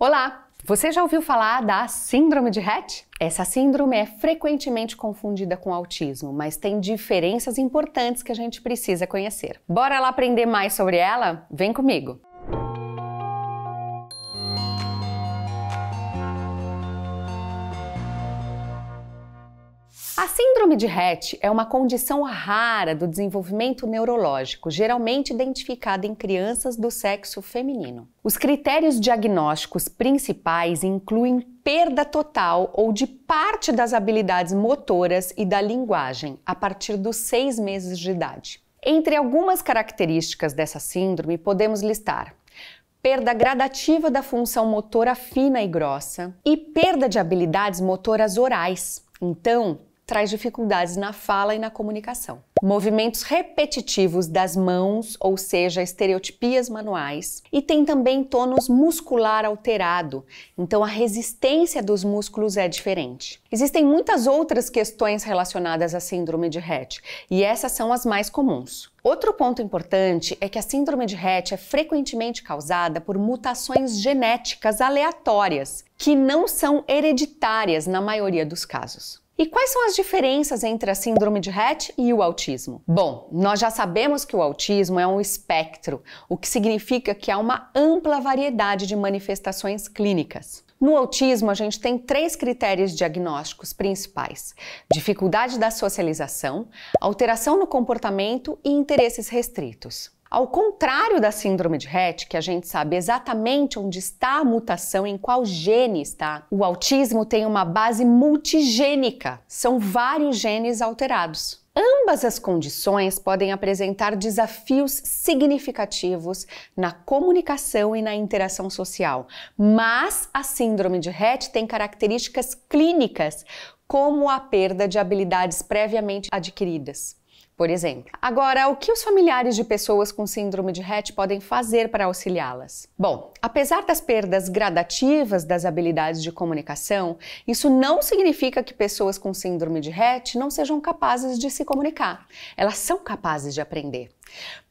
Olá! Você já ouviu falar da Síndrome de Rett? Essa síndrome é frequentemente confundida com autismo, mas tem diferenças importantes que a gente precisa conhecer. Bora lá aprender mais sobre ela? Vem comigo! A síndrome de Rett é uma condição rara do desenvolvimento neurológico, geralmente identificada em crianças do sexo feminino. Os critérios diagnósticos principais incluem perda total ou de parte das habilidades motoras e da linguagem a partir dos seis meses de idade. Entre algumas características dessa síndrome, podemos listar perda gradativa da função motora fina e grossa e perda de habilidades motoras orais. Então, traz dificuldades na fala e na comunicação. Movimentos repetitivos das mãos, ou seja, estereotipias manuais, e tem também tônus muscular alterado, então a resistência dos músculos é diferente. Existem muitas outras questões relacionadas à síndrome de Rett, e essas são as mais comuns. Outro ponto importante é que a síndrome de Rett é frequentemente causada por mutações genéticas aleatórias, que não são hereditárias na maioria dos casos. E quais são as diferenças entre a síndrome de Rett e o autismo? Bom, nós já sabemos que o autismo é um espectro, o que significa que há uma ampla variedade de manifestações clínicas. No autismo, a gente tem três critérios diagnósticos principais: dificuldade da socialização, alteração no comportamento e interesses restritos. Ao contrário da síndrome de Rett, que a gente sabe exatamente onde está a mutação, em qual gene está, o autismo tem uma base multigênica, são vários genes alterados. Ambas as condições podem apresentar desafios significativos na comunicação e na interação social, mas a síndrome de Rett tem características clínicas, como a perda de habilidades previamente adquiridas por exemplo. Agora, o que os familiares de pessoas com síndrome de Rett podem fazer para auxiliá-las? Bom, apesar das perdas gradativas das habilidades de comunicação, isso não significa que pessoas com síndrome de Rett não sejam capazes de se comunicar. Elas são capazes de aprender.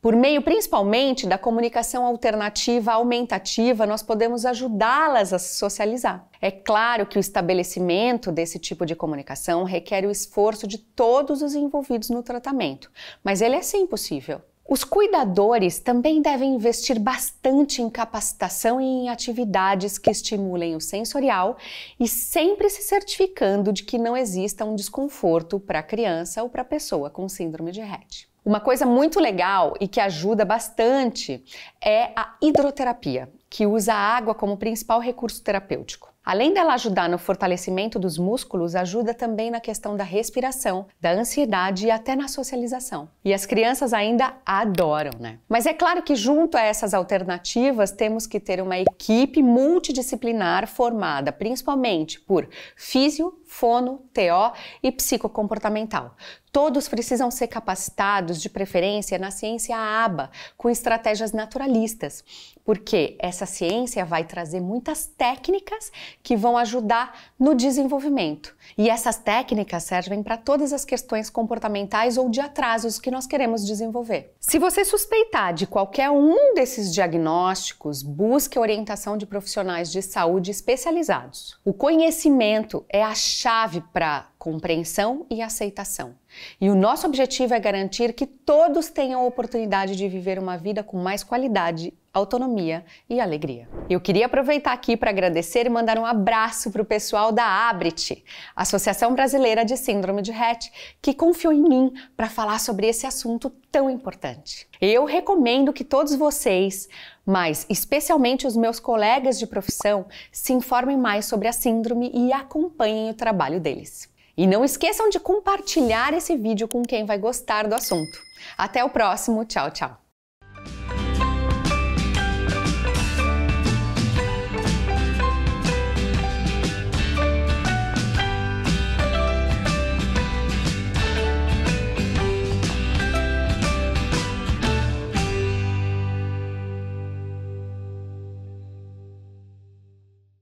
Por meio principalmente da comunicação alternativa aumentativa, nós podemos ajudá-las a se socializar. É claro que o estabelecimento desse tipo de comunicação requer o esforço de todos os envolvidos no tratamento, mas ele é sim possível. Os cuidadores também devem investir bastante em capacitação e em atividades que estimulem o sensorial e sempre se certificando de que não exista um desconforto para a criança ou para a pessoa com síndrome de Rett. Uma coisa muito legal e que ajuda bastante é a hidroterapia, que usa a água como principal recurso terapêutico. Além dela ajudar no fortalecimento dos músculos, ajuda também na questão da respiração, da ansiedade e até na socialização. E as crianças ainda adoram, né? Mas é claro que junto a essas alternativas temos que ter uma equipe multidisciplinar formada principalmente por físio, fono, TO e psicocomportamental Todos precisam ser capacitados, de preferência, na ciência aba, com estratégias naturalistas, porque essa ciência vai trazer muitas técnicas que vão ajudar no desenvolvimento. E essas técnicas servem para todas as questões comportamentais ou de atrasos que nós queremos desenvolver. Se você suspeitar de qualquer um desses diagnósticos, busque orientação de profissionais de saúde especializados. O conhecimento é a chave para compreensão e aceitação. E o nosso objetivo é garantir que todos tenham a oportunidade de viver uma vida com mais qualidade, autonomia e alegria. Eu queria aproveitar aqui para agradecer e mandar um abraço para o pessoal da ABRIT, Associação Brasileira de Síndrome de Rett, que confiou em mim para falar sobre esse assunto tão importante. Eu recomendo que todos vocês, mas especialmente os meus colegas de profissão, se informem mais sobre a síndrome e acompanhem o trabalho deles. E não esqueçam de compartilhar esse vídeo com quem vai gostar do assunto. Até o próximo, tchau, tchau!